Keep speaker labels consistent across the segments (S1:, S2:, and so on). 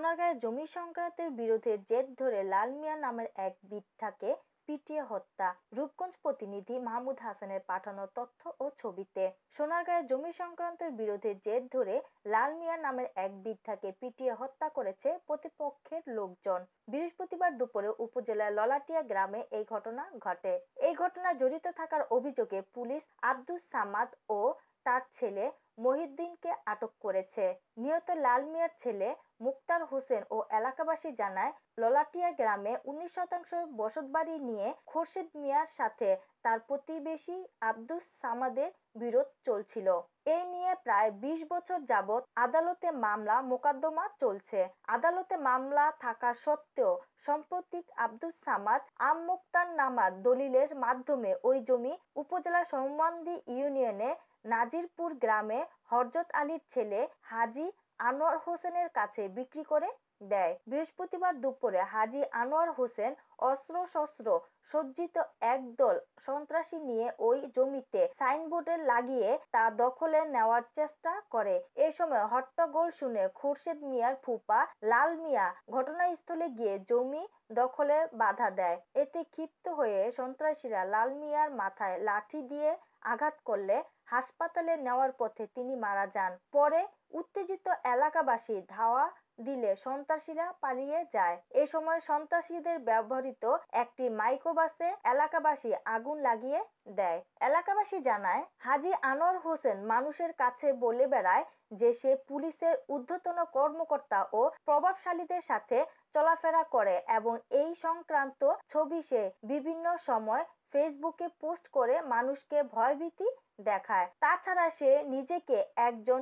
S1: সোনারগাঁয়ের জমি সংক্রান্তের বিরোধে জেদ ধরে লাল মিয়া নামের এক বৃদ্ধাকে পিটিয়ে হত্যা রূপগঞ্জ প্রতিনিধি মাহমুদ হাসানের পাঠানো তথ্য ও ছবিতে সোনারগাঁয়ের জমি সংক্রান্তের বিরোধে জেদ ধরে লাল মিয়া নামের এক বৃদ্ধাকে পিটিয়ে হত্যা করেছে প্রতিপক্ষের লোকজন বৃহস্পতিবার দুপুরে উপজেলার ললাটিয়া গ্রামে এই ঘটনা ঘটে এই ঘটনায় জড়িত থাকার অভিযোগে পুলিশ আব্দুস সামাদ ও তার ছেলে মহিউদ্দিনকে আটক করেছে নিহত লাল মিয়ার ছেলে মুক্তার হোসেন ও এলাকাবাসী জানায় ললাটিয়া গ্রামে উনিশ শতাংশ বসতবাড়ি নিয়ে খোরশেদ মিয়ার সাথে তার প্রতিবেশী আব্দুস সামাদের বিরোধ চলছিল এ নিয়ে প্রায় ২০ বছর যাবৎ আদালতে মামলা মোকদ্দমা চলছে আদালতে মামলা থাকা সত্ত্বেও সম্প্রতিক আব্দুস সামাদ আম মুক্তার নামা দলিলের মাধ্যমে ওই জমি উপজেলা সম্বন্ধী ইউনিয়নে নাজিরপুর গ্রামে হরজত আলীর ছেলে হাজি আনোয়ার হোসেনের কাছে বিক্রি করে দেয় বৃহস্পতিবার দুপুরে হাজি আনোয়ার হোসেন অস্ত্র শস্ত্র সজ্জিত একদল সন্ত্রাসী নিয়ে ওই জমিতে সাইনবোর্ডে লাগিয়ে তা দখলে নেওয়ার চেষ্টা করে এ সময় হট্টগোল শুনে খুরশেদ মিয়ার ফুপা লাল মিয়া ঘটনাস্থলে গিয়ে জমি দখলে বাধা দেয় এতে ক্ষিপ্ত হয়ে সন্ত্রাসীরা লাল মিয়ার মাথায় লাঠি দিয়ে আঘাত করলে হাসপাতালে নেওয়ার পথে তিনি মারা যান পরে উত্তেজিত এলাকাবাসী ধাওয়া দিলে সন্ত্রাসীরা পালিয়ে যায় এ সময় সন্ত্রাসীদের ব্যবহৃত একটি মাইক্রোবাসে এলাকাবাসী আগুন লাগিয়ে দেয় এলাকাবাসী জানায় হাজি আনোয়ার হোসেন মানুষের কাছে বলে বেড়ায় যে সে পুলিশের ঊর্ধ্বতন কর্মকর্তা ও প্রভাবশালীদের সাথে চলাফেরা করে এবং এই সংক্রান্ত ছবি সে বিভিন্ন সময় ফেসবুকে পোস্ট করে মানুষকে ভয়ভীতি দেখায় তাছাড়া সে নিজেকে একজন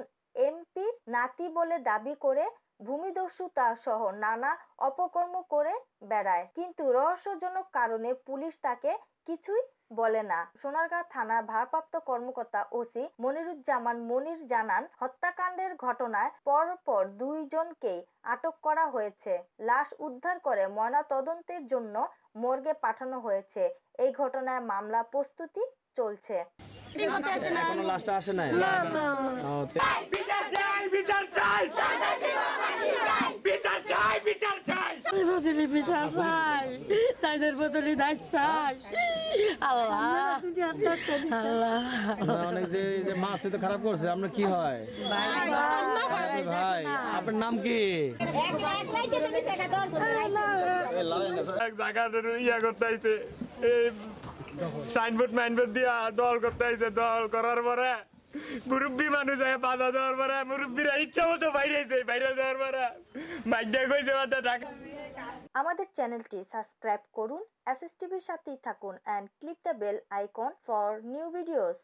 S1: এমপির নাতি বলে দাবি করে ভূমিদস্যুতা সহ নানা অপকর্ম করে বেড়ায় কিন্তু রহস্যজনক কারণে পুলিশ তাকে কিছুই বলে না সোনারগাঁ থানার ভারপ্রাপ্ত কর্মকর্তা ওসি মনিরুজ্জামান মনির জানান হত্যাকাণ্ডের ঘটনায় পরপর দুইজনকে আটক করা হয়েছে লাশ উদ্ধার করে ময়না তদন্তের জন্য মর্গে পাঠানো হয়েছে এই ঘটনায় মামলা প্রস্তুতি চলছে লাশটা আসে নাই বদলি খারাপ করছে আমরা কি হয় ভাই আপনার নাম কি এক জায়গা ইয়া করতে আইছে এই সাইনবোর্ড মাইনবোর্ড দিয়া দল করতে আইছে দল করার পরে মুরব্বী মানুষ আয় বাধা দেওয়ার পরে মুরব্বীরা ইচ্ছা মতো বাইরে যায় বাইরে যাওয়ার পরে মাইকটা কইছে মাথা ঢাকা আমাদের চ্যানেলটি সাবস্ক্রাইব করুন এসএস টিভির সাথেই থাকুন and click the bell icon for new videos